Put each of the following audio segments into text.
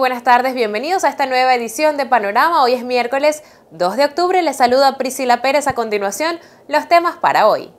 buenas tardes, bienvenidos a esta nueva edición de Panorama. Hoy es miércoles 2 de octubre, les saluda Priscila Pérez a continuación los temas para hoy.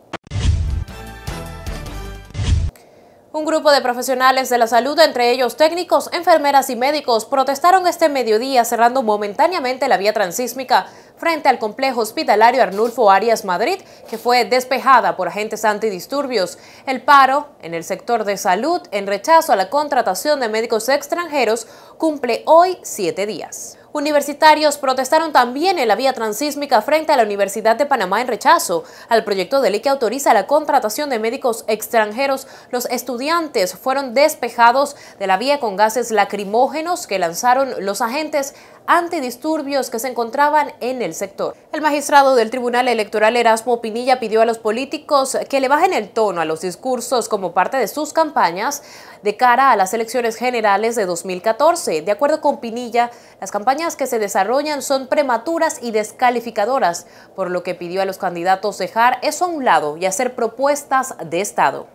Un grupo de profesionales de la salud, entre ellos técnicos, enfermeras y médicos, protestaron este mediodía cerrando momentáneamente la vía transísmica frente al complejo hospitalario Arnulfo Arias Madrid, que fue despejada por agentes antidisturbios. El paro en el sector de salud, en rechazo a la contratación de médicos extranjeros, cumple hoy siete días. Universitarios protestaron también en la vía transísmica frente a la Universidad de Panamá en rechazo al proyecto de ley que autoriza la contratación de médicos extranjeros. Los estudiantes fueron despejados de la vía con gases lacrimógenos que lanzaron los agentes antidisturbios que se encontraban en el sector. El magistrado del Tribunal Electoral Erasmo Pinilla pidió a los políticos que le bajen el tono a los discursos como parte de sus campañas de cara a las elecciones generales de 2014. De acuerdo con Pinilla, las campañas que se desarrollan son prematuras y descalificadoras, por lo que pidió a los candidatos dejar eso a un lado y hacer propuestas de Estado.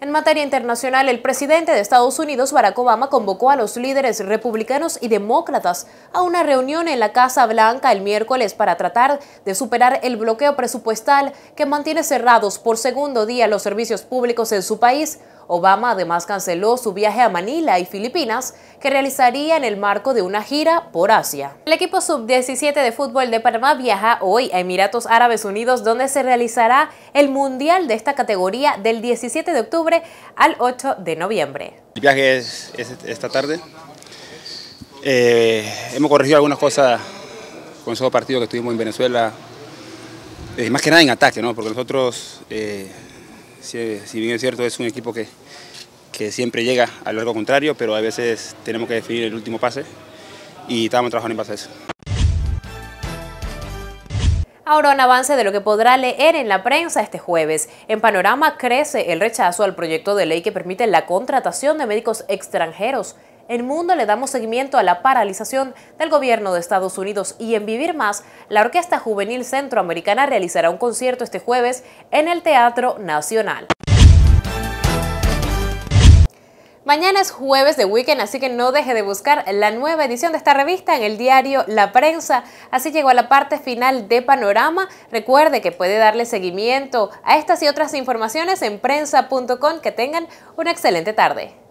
En materia internacional, el presidente de Estados Unidos, Barack Obama, convocó a los líderes republicanos y demócratas a una reunión en la Casa Blanca el miércoles para tratar de superar el bloqueo presupuestal que mantiene cerrados por segundo día los servicios públicos en su país. Obama además canceló su viaje a Manila y Filipinas que realizaría en el marco de una gira por Asia. El equipo sub-17 de fútbol de Panamá viaja hoy a Emiratos Árabes Unidos donde se realizará el Mundial de esta categoría del 17 de octubre al 8 de noviembre. El viaje es, esta tarde. Eh, hemos corregido algunas cosas con esos partidos que estuvimos en Venezuela, eh, más que nada en ataque, porque nosotros, eh, si, bien es cierto, es un equipo que, que siempre llega al largo contrario, pero a veces tenemos que definir el último pase y estábamos trabajando en base a eso. Ahora un avance de lo que podrá leer en la prensa este jueves. En Panorama crece el rechazo al proyecto de ley que permite la contratación de médicos extranjeros. En Mundo le damos seguimiento a la paralización del gobierno de Estados Unidos y en Vivir Más, la Orquesta Juvenil Centroamericana realizará un concierto este jueves en el Teatro Nacional. Mañana es jueves de weekend, así que no deje de buscar la nueva edición de esta revista en el diario La Prensa. Así llegó a la parte final de Panorama. Recuerde que puede darle seguimiento a estas y otras informaciones en prensa.com. Que tengan una excelente tarde.